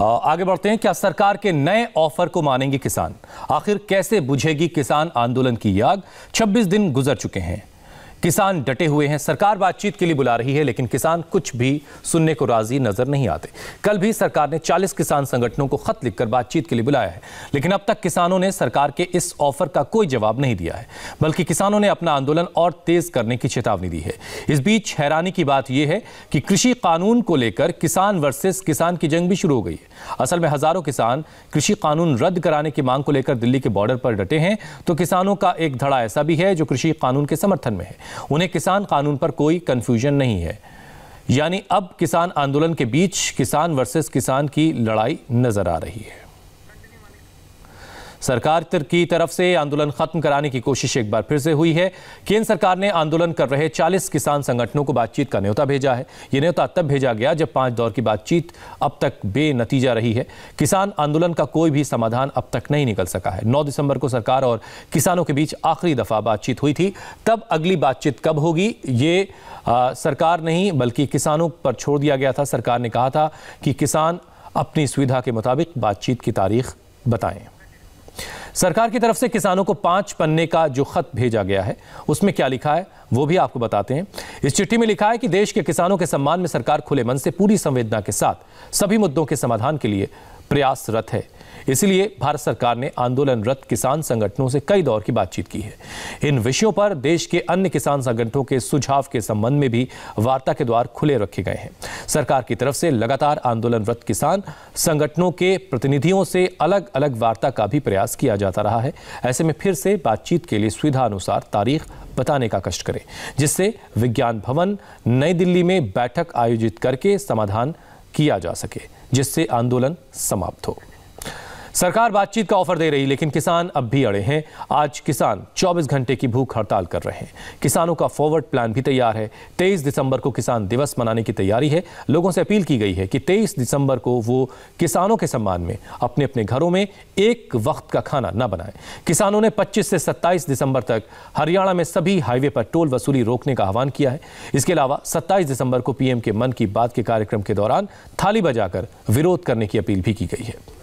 आगे बढ़ते हैं क्या सरकार के नए ऑफर को मानेंगे किसान आखिर कैसे बुझेगी किसान आंदोलन की याग 26 दिन गुजर चुके हैं किसान डटे हुए हैं सरकार बातचीत के लिए बुला रही है लेकिन किसान कुछ भी सुनने को राजी नजर नहीं आते कल भी सरकार ने 40 किसान संगठनों को खत लिखकर बातचीत के लिए बुलाया है लेकिन अब तक किसानों ने सरकार के इस ऑफर का कोई जवाब नहीं दिया है बल्कि किसानों ने अपना आंदोलन और तेज करने की चेतावनी दी है इस बीच हैरानी की बात यह है कि कृषि कानून को लेकर किसान वर्सेस किसान की जंग भी शुरू हो गई है असल में हजारों किसान कृषि कानून रद्द कराने की मांग को लेकर दिल्ली के बॉर्डर पर डटे हैं तो किसानों का एक धड़ा ऐसा भी है जो कृषि कानून के समर्थन में है उन्हें किसान कानून पर कोई कन्फ्यूजन नहीं है यानी अब किसान आंदोलन के बीच किसान वर्सेस किसान की लड़ाई नज़र आ रही है सरकार की तरफ से आंदोलन खत्म कराने की कोशिश एक बार फिर से हुई है केंद्र सरकार ने आंदोलन कर रहे 40 किसान संगठनों को बातचीत का न्योता भेजा है ये न्योता तब भेजा गया जब पांच दौर की बातचीत अब तक बेनतीजा रही है किसान आंदोलन का कोई भी समाधान अब तक नहीं निकल सका है नौ दिसंबर को सरकार और किसानों के बीच आखिरी दफा बातचीत हुई थी तब अगली बातचीत कब होगी ये आ, सरकार नहीं बल्कि किसानों पर छोड़ दिया गया था सरकार ने कहा था कि किसान अपनी सुविधा के मुताबिक बातचीत की तारीख बताएं सरकार की तरफ से किसानों को पांच पन्ने का जो खत भेजा गया है उसमें क्या लिखा है वो भी आपको बताते हैं इस चिट्ठी में लिखा है कि देश के किसानों के सम्मान में सरकार खुले मन से पूरी संवेदना के साथ सभी मुद्दों के समाधान के लिए प्रयासरत है इसलिए भारत सरकार ने आंदोलनरत किसान संगठनों से कई दौर की बातचीत की है इन विषयों पर देश के अन्य किसान संगठनों के सुझाव के संबंध में भी वार्ता के द्वार खुले रखे गए हैं सरकार की तरफ से लगातार आंदोलनरत किसान संगठनों के प्रतिनिधियों से अलग अलग वार्ता का भी प्रयास किया जाता रहा है ऐसे में फिर से बातचीत के लिए सुविधा अनुसार तारीख बताने का कष्ट करें जिससे विज्ञान भवन नई दिल्ली में बैठक आयोजित करके समाधान किया जा सके जिससे आंदोलन समाप्त हो सरकार बातचीत का ऑफर दे रही लेकिन किसान अब भी अड़े हैं आज किसान 24 घंटे की भूख हड़ताल कर रहे हैं किसानों का फॉरवर्ड प्लान भी तैयार है 23 दिसंबर को किसान दिवस मनाने की तैयारी है लोगों से अपील की गई है कि 23 दिसंबर को वो किसानों के सम्मान में अपने अपने घरों में एक वक्त का खाना न बनाए किसानों ने पच्चीस से सत्ताईस दिसंबर तक हरियाणा में सभी हाईवे पर टोल वसूली रोकने का आह्वान किया है इसके अलावा सत्ताईस दिसंबर को पीएम के मन की बात के कार्यक्रम के दौरान थाली बजाकर विरोध करने की अपील भी की गई है